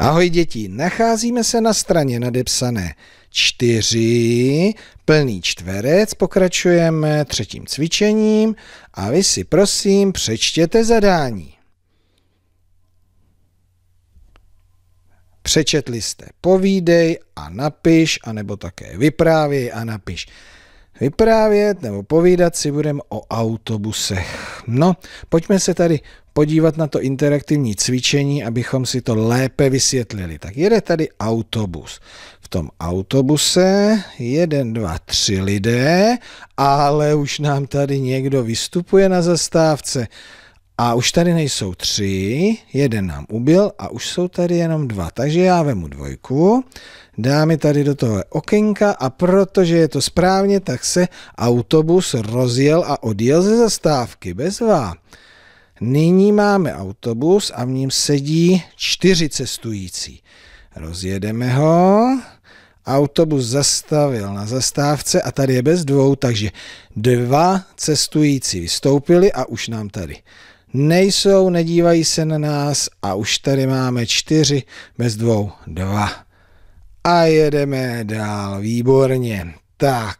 Ahoj děti, nacházíme se na straně nadepsané 4, plný čtverec, pokračujeme třetím cvičením a vy si prosím přečtěte zadání. Přečetli jste povídej a napiš, anebo také vyprávěj a napiš. Vyprávět nebo povídat si budeme o autobusech. No, pojďme se tady podívat na to interaktivní cvičení, abychom si to lépe vysvětlili. Tak jede tady autobus. V tom autobuse jeden, dva, tři lidé, ale už nám tady někdo vystupuje na zastávce. A už tady nejsou tři, jeden nám ubil a už jsou tady jenom dva. Takže já vemu dvojku, dám je tady do toho okénka a protože je to správně, tak se autobus rozjel a odjel ze zastávky bez vá. Nyní máme autobus a v ním sedí čtyři cestující. Rozjedeme ho. Autobus zastavil na zastávce a tady je bez dvou, takže dva cestující vystoupili a už nám tady nejsou, nedívají se na nás a už tady máme čtyři bez dvou, dva. A jedeme dál, výborně. Tak,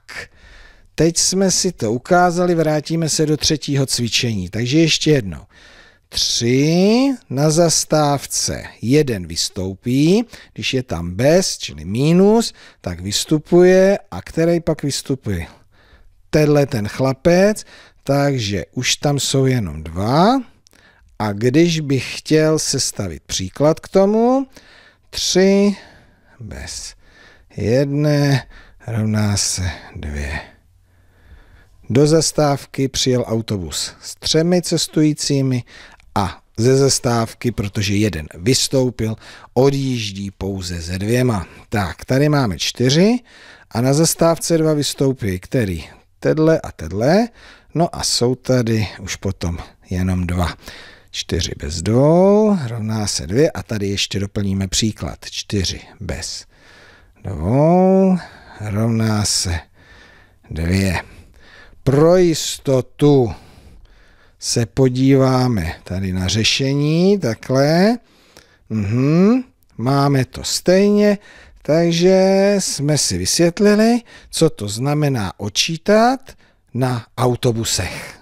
Teď jsme si to ukázali, vrátíme se do třetího cvičení. Takže ještě jedno. Tři na zastávce. Jeden vystoupí, když je tam bez, čili mínus, tak vystupuje. A který pak vystupuje? Tenhle ten chlapec, takže už tam jsou jenom dva. A když bych chtěl sestavit příklad k tomu, tři bez jedné rovná se dvě. Do zastávky přijel autobus s třemi cestujícími a ze zastávky, protože jeden vystoupil, odjíždí pouze ze dvěma. Tak, tady máme čtyři a na zastávce dva vystoupí, který? Tedle a tedle. No a jsou tady už potom jenom dva. čtyři bez dvou rovná se dvě a tady ještě doplníme příklad. čtyři bez dvou rovná se dvě. Pro jistotu se podíváme tady na řešení, takhle. Mhm. Máme to stejně, takže jsme si vysvětlili, co to znamená očítat na autobusech.